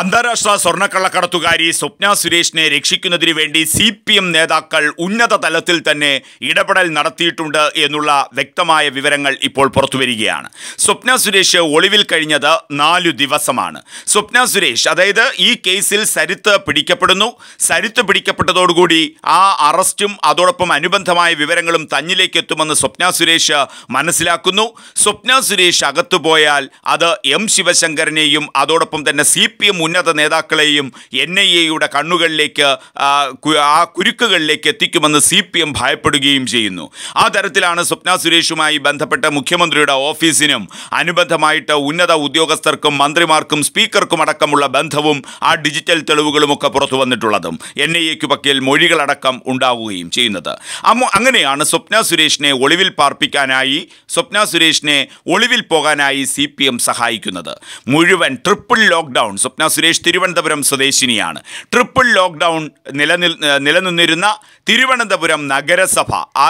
അന്താരാഷ്ട്ര സ്വർണ്ണക്കള്ളക്കടത്തുകാരി സ്വപ്ന സുരേഷിനെ രക്ഷിക്കുന്നതിനു വേണ്ടി സി പി എം നേതാക്കൾ ഉന്നത തലത്തിൽ തന്നെ ഇടപെടൽ നടത്തിയിട്ടുണ്ട് എന്നുള്ള വ്യക്തമായ വിവരങ്ങൾ ഇപ്പോൾ പുറത്തുവരികയാണ് സ്വപ്ന സുരേഷ് ഒളിവിൽ കഴിഞ്ഞത് നാലു ദിവസമാണ് സ്വപ്ന സുരേഷ് അതായത് ഈ കേസിൽ സരിത്ത് പിടിക്കപ്പെടുന്നു സരിത്ത് പിടിക്കപ്പെട്ടതോടുകൂടി ആ അറസ്റ്റും അതോടൊപ്പം അനുബന്ധമായ വിവരങ്ങളും തന്നിലേക്ക് എത്തുമെന്ന് സ്വപ്ന സുരേഷ് മനസ്സിലാക്കുന്നു സ്വപ്ന സുരേഷ് അകത്തു പോയാൽ അത് എം ശിവശങ്കരനെയും അതോടൊപ്പം തന്നെ സി പി എം ഉന്നത നേതാക്കളെയും എൻ ഐ എയുടെ കണ്ണുകളിലേക്ക് ആ കുരുക്കുകളിലേക്ക് എത്തിക്കുമെന്ന് സി പി എം ഭയപ്പെടുകയും ചെയ്യുന്നു ആ തരത്തിലാണ് സ്വപ്ന സുരേഷുമായി ബന്ധപ്പെട്ട മുഖ്യമന്ത്രിയുടെ ഓഫീസിനും അനുബന്ധമായിട്ട് ഉന്നത ഉദ്യോഗസ്ഥർക്കും മന്ത്രിമാർക്കും സ്പീക്കർക്കും അടക്കമുള്ള ബന്ധവും ആ ഡിജിറ്റൽ തെളിവുകളുമൊക്കെ പുറത്തു വന്നിട്ടുള്ളതും എൻ ഐ എക്ക് പക്കൽ മൊഴികളടക്കം ഉണ്ടാവുകയും ചെയ്യുന്നത് അങ്ങനെയാണ് സ്വപ്ന സുരേഷിനെ ഒളിവിൽ പാർപ്പിക്കാനായി സ്വപ്ന സുരേഷിനെ ഒളിവിൽ പോകാനായി സി പി എം സഹായിക്കുന്നത് മുഴുവൻ ട്രിപ്പിൾ ലോക്ക്ഡൗൺ സ്വപ്ന സുരേഷ് തിരുവനന്തപുരം സ്വദേശിനിയാണ് ട്രിപ്പിൾ ലോക്ക്ഡൗൺ നിലനിൽ നിലനിന്നിരുന്ന തിരുവനന്തപുരം നഗരസഭ ആ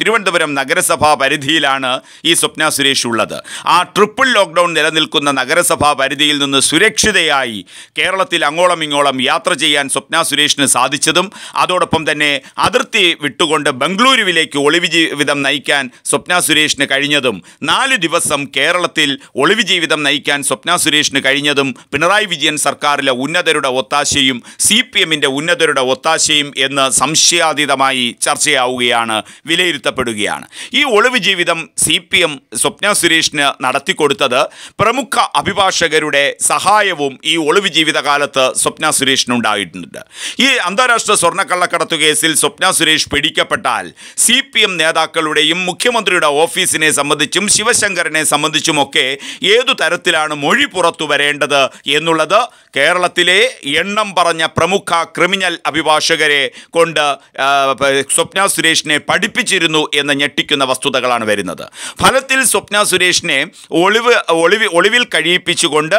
തിരുവനന്തപുരം നഗരസഭാ പരിധിയിലാണ് ഈ സ്വപ്ന സുരേഷ് ഉള്ളത് ആ ട്രിപ്പിൾ ലോക്ക്ഡൗൺ നിലനിൽക്കുന്ന നഗരസഭാ പരിധിയിൽ നിന്ന് സുരക്ഷിതയായി കേരളത്തിൽ അങ്ങോളം ഇങ്ങോളം യാത്ര ചെയ്യാൻ സ്വപ്ന സുരേഷിന് സാധിച്ചതും അതോടൊപ്പം തന്നെ അതിർത്തി വിട്ടുകൊണ്ട് ബംഗളൂരുവിലേക്ക് ഒളിവ് ജീവിതം നയിക്കാൻ സ്വപ്ന സുരേഷിന് കഴിഞ്ഞതും നാല് ദിവസം കേരളത്തിൽ ഒളിവ് ജീവിതം നയിക്കാൻ സ്വപ്ന സുരേഷിന് കഴിഞ്ഞതും പിണറായി പിണറായി വിജയൻ സർക്കാരിലെ ഉന്നതരുടെ ഒത്താശയും സി പി എമ്മിൻ്റെ ഉന്നതരുടെ ഒത്താശയും എന്ന് സംശയാതീതമായി ചർച്ചയാവുകയാണ് വിലയിരുത്തപ്പെടുകയാണ് ഈ ഒളിവ് ജീവിതം സി പി എം സ്വപ്ന സുരേഷിന് നടത്തിക്കൊടുത്തത് പ്രമുഖ അഭിഭാഷകരുടെ സഹായവും ഈ ഒളിവ് ജീവിതകാലത്ത് സ്വപ്ന സുരേഷിനുണ്ടായിട്ടുണ്ട് ഈ അന്താരാഷ്ട്ര സ്വർണ്ണക്കള്ളക്കടത്തു കേസിൽ സ്വപ്ന സുരേഷ് പിടിക്കപ്പെട്ടാൽ സി പി എം നേതാക്കളുടെയും മുഖ്യമന്ത്രിയുടെ ഓഫീസിനെ സംബന്ധിച്ചും ശിവശങ്കരനെ സംബന്ധിച്ചുമൊക്കെ ഏതു തരത്തിലാണ് മൊഴി പുറത്തു വരേണ്ടത് എന്നുള്ള എന്നുള്ളത് കേരളത്തിലെ എണ്ണം പറഞ്ഞ പ്രമുഖ ക്രിമിനൽ അഭിഭാഷകരെ കൊണ്ട് സ്വപ്ന സുരേഷിനെ പഠിപ്പിച്ചിരുന്നു എന്ന് ഞെട്ടിക്കുന്ന വസ്തുതകളാണ് വരുന്നത് ഫലത്തിൽ സ്വപ്ന സുരേഷിനെ ഒളിവ് ഒളിവ് ഒളിവിൽ കഴിയിപ്പിച്ചുകൊണ്ട്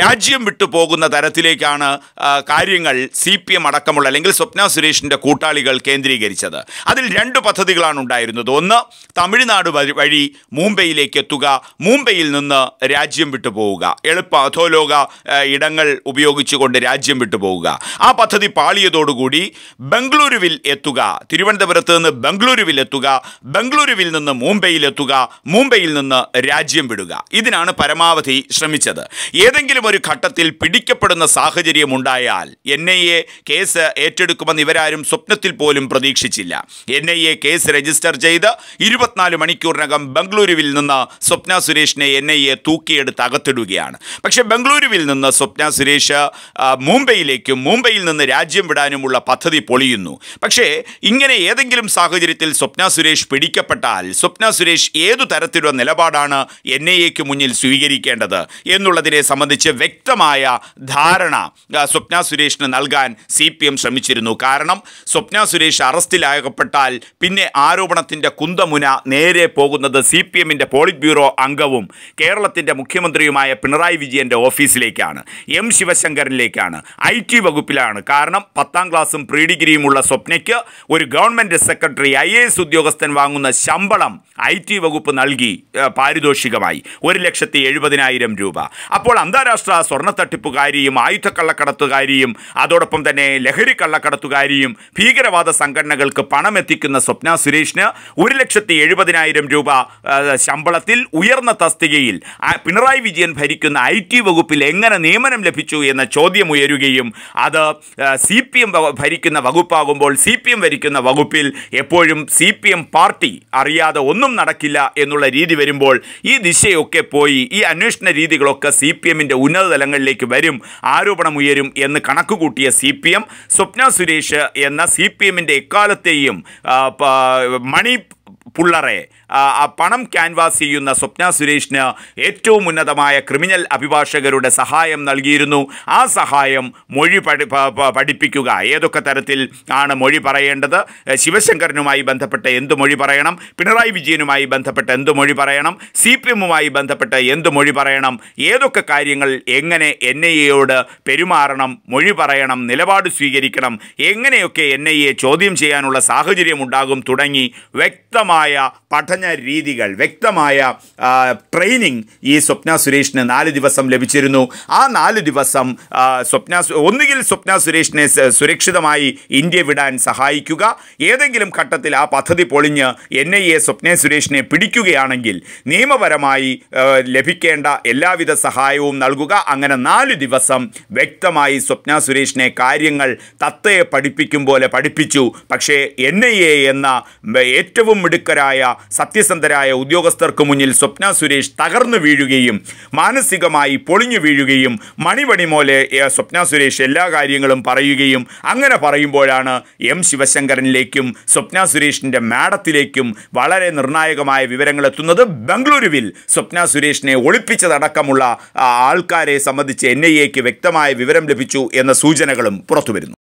രാജ്യം വിട്ടു പോകുന്ന തരത്തിലേക്കാണ് കാര്യങ്ങൾ സി പി എം അടക്കമുള്ള അല്ലെങ്കിൽ സ്വപ്ന സുരേഷിൻ്റെ കൂട്ടാളികൾ കേന്ദ്രീകരിച്ചത് അതിൽ രണ്ട് പദ്ധതികളാണ് ഉണ്ടായിരുന്നത് ഒന്ന് തമിഴ്നാട് വഴി മുംബൈയിലേക്ക് എത്തുക മുംബൈയിൽ നിന്ന് രാജ്യം വിട്ടു പോവുക എളുപ്പ അധോലോക ഇടങ്ങൾ ഉപയോഗിച്ചുകൊണ്ട് രാജ്യം വിട്ടുപോകുക ആ പദ്ധതി പാളിയതോടുകൂടി ബംഗളൂരുവിൽ എത്തുക തിരുവനന്തപുരത്ത് നിന്ന് ബംഗളൂരുവിൽ എത്തുക ബംഗളൂരുവിൽ നിന്ന് മുംബൈയിൽ എത്തുക മുംബൈയിൽ നിന്ന് രാജ്യം വിടുക ഇതിനാണ് പരമാവധി ശ്രമിച്ചത് ഏതെങ്കിലും ഒരു ഘട്ടത്തിൽ പിടിക്കപ്പെടുന്ന സാഹചര്യമുണ്ടായാൽ എൻ ഐ എ കേസ് ഏറ്റെടുക്കുമെന്ന് ഇവരാരും സ്വപ്നത്തിൽ പോലും പ്രതീക്ഷിച്ചില്ല N I A case register ചെയ്ത് ഇരുപത്തിനാല് മണിക്കൂറിനകം ബംഗളൂരുവിൽ നിന്ന് സ്വപ്ന സുരേഷിനെ എൻ ഐ എ തൂക്കിയെടുത്ത് അകത്തിടുകയാണ് പക്ഷേ ബംഗളൂരുവിൽ നിന്ന് സ്വപ്ന സുരേഷ് മുംബൈയിലേക്കും മുംബൈയിൽ നിന്ന് രാജ്യം വിടാനുമുള്ള പദ്ധതി പൊളിയുന്നു പക്ഷേ ഇങ്ങനെ ഏതെങ്കിലും സാഹചര്യത്തിൽ സ്വപ്ന സുരേഷ് പിടിക്കപ്പെട്ടാൽ സ്വപ്ന സുരേഷ് ഏതു തരത്തിലുള്ള നിലപാടാണ് എൻ ഐ എക്ക് മുന്നിൽ സ്വീകരിക്കേണ്ടത് എന്നുള്ളതിനെ സംബന്ധിച്ച് വ്യക്തമായ ധാരണ സ്വപ്ന സുരേഷിന് നൽകാൻ സി പി എം ശ്രമിച്ചിരുന്നു കാരണം സ്വപ്ന സുരേഷ് അറസ്റ്റിലാകപ്പെട്ടാൽ പിന്നെ ആരോപണത്തിൻ്റെ കുന്തമുന നേരെ പോകുന്നത് സി പി എമ്മിൻ്റെ പോളിറ്റ് ബ്യൂറോ അംഗവും കേരളത്തിൻ്റെ മുഖ്യമന്ത്രിയുമായ പിണറായി വിജയൻ്റെ ഓഫീസിലേക്കാണ് എം ശിവശങ്കറിലേക്കാണ് ഐ ടി വകുപ്പിലാണ് കാരണം പത്താം ക്ലാസ്സും പ്രീ ഡിഗ്രിയുമുള്ള സ്വപ്നയ്ക്ക് ഒരു ഗവൺമെൻറ് സെക്രട്ടറി ഐ ഉദ്യോഗസ്ഥൻ വാങ്ങുന്ന ശമ്പളം ഐ ടി വകുപ്പ് നൽകി പാരിതോഷികമായി ഒരു ലക്ഷത്തി എഴുപതിനായിരം രൂപ അപ്പോൾ അന്താരാഷ്ട്ര സ്വർണ്ണത്തട്ടിപ്പുകാരിയും ആയുധക്കള്ളക്കടത്തുകാരിയും അതോടൊപ്പം തന്നെ ലഹരി കള്ളക്കടത്തുകാരിയും ഭീകരവാദ സംഘടനകൾക്ക് പണമെത്തിക്കുന്ന സ്വപ്ന സുരേഷിന് ഒരു ലക്ഷത്തി എഴുപതിനായിരം രൂപ ശമ്പളത്തിൽ ഉയർന്ന തസ്തികയിൽ പിണറായി വിജയൻ ഭരിക്കുന്ന ഐ ടി വകുപ്പിൽ എങ്ങനെ നിയമനം ലഭിച്ചു എന്ന ചോദ്യം ഉയരുകയും അത് സി പി എം ഭരിക്കുന്ന വകുപ്പാകുമ്പോൾ സി പി എം ഭരിക്കുന്ന വകുപ്പിൽ എപ്പോഴും സി പി എം പാർട്ടി അറിയാതെ ഒന്നും ഒന്നും നടക്കില്ല എന്നുള്ള രീതി വരുമ്പോൾ ഈ ദിശയൊക്കെ പോയി ഈ അന്വേഷണ രീതികളൊക്കെ സി പി എമ്മിൻ്റെ ഉന്നതതലങ്ങളിലേക്ക് വരും ഉയരും എന്ന് കണക്ക് കൂട്ടിയ C P M Swapna Suresh എന്ന സി പി എമ്മിൻ്റെ എക്കാലത്തെയും മണി പുള്ളറെ പണം ക്യാൻവാസ് ചെയ്യുന്ന സ്വപ്ന സുരേഷിന് ഏറ്റവും ഉന്നതമായ ക്രിമിനൽ അഭിഭാഷകരുടെ സഹായം നൽകിയിരുന്നു ആ സഹായം മൊഴി പഠി പഠിപ്പിക്കുക ഏതൊക്കെ തരത്തിൽ ആണ് മൊഴി പറയേണ്ടത് ശിവശങ്കരനുമായി ബന്ധപ്പെട്ട് എന്ത് മൊഴി പറയണം പിണറായി വിജയനുമായി ബന്ധപ്പെട്ട് എന്ത് മൊഴി പറയണം സി പി എമ്മുമായി ബന്ധപ്പെട്ട് എന്ത് മൊഴി പറയണം ഏതൊക്കെ കാര്യങ്ങൾ എങ്ങനെ എൻ ഐ എയോട് പെരുമാറണം മൊഴി പറയണം നിലപാട് സ്വീകരിക്കണം എങ്ങനെയൊക്കെ എൻ ഐ എ ചോദ്യം ചെയ്യാനുള്ള സാഹചര്യം ഉണ്ടാകും തുടങ്ങി വ്യക്തമായി വ്യക്തമായ പഠന രീതികൾ വ്യക്തമായ ട്രെയിനിങ് ഈ സ്വപ്ന സുരേഷിന് നാല് ദിവസം ലഭിച്ചിരുന്നു ആ നാല് ദിവസം സ്വപ്ന ഒന്നുകിൽ സ്വപ്ന സുരേഷിനെ സുരക്ഷിതമായി ഇന്ത്യ വിടാൻ സഹായിക്കുക ഏതെങ്കിലും ഘട്ടത്തിൽ ആ പദ്ധതി പൊളിഞ്ഞ് എൻ ഐ എ സ്വപ്ന സുരേഷിനെ പിടിക്കുകയാണെങ്കിൽ നിയമപരമായി ലഭിക്കേണ്ട എല്ലാവിധ സഹായവും നൽകുക അങ്ങനെ നാല് ദിവസം വ്യക്തമായി സ്വപ്ന സുരേഷിനെ കാര്യങ്ങൾ തത്തയെ പഠിപ്പിക്കും പോലെ പഠിപ്പിച്ചു പക്ഷേ എൻ ഐ എ എന്ന ഏറ്റവും മിടുക്കൻ പ്രമുഖരായ സത്യസന്ധരായ ഉദ്യോഗസ്ഥർക്ക് മുന്നിൽ സ്വപ്ന സുരേഷ് തകർന്നു വീഴുകയും മാനസികമായി പൊളിഞ്ഞു വീഴുകയും മണിപണി മോലെ സ്വപ്ന സുരേഷ് എല്ലാ കാര്യങ്ങളും പറയുകയും അങ്ങനെ പറയുമ്പോഴാണ് എം ശിവശങ്കരനിലേക്കും സ്വപ്ന സുരേഷിൻ്റെ മാഡത്തിലേക്കും വളരെ നിർണായകമായ വിവരങ്ങൾ എത്തുന്നത് ബംഗളൂരുവിൽ സ്വപ്ന സുരേഷിനെ ഒളിപ്പിച്ചതടക്കമുള്ള ആൾക്കാരെ സംബന്ധിച്ച് എൻ ഐ എക്ക് വ്യക്തമായ വിവരം ലഭിച്ചു എന്ന സൂചനകളും പുറത്തുവരുന്നു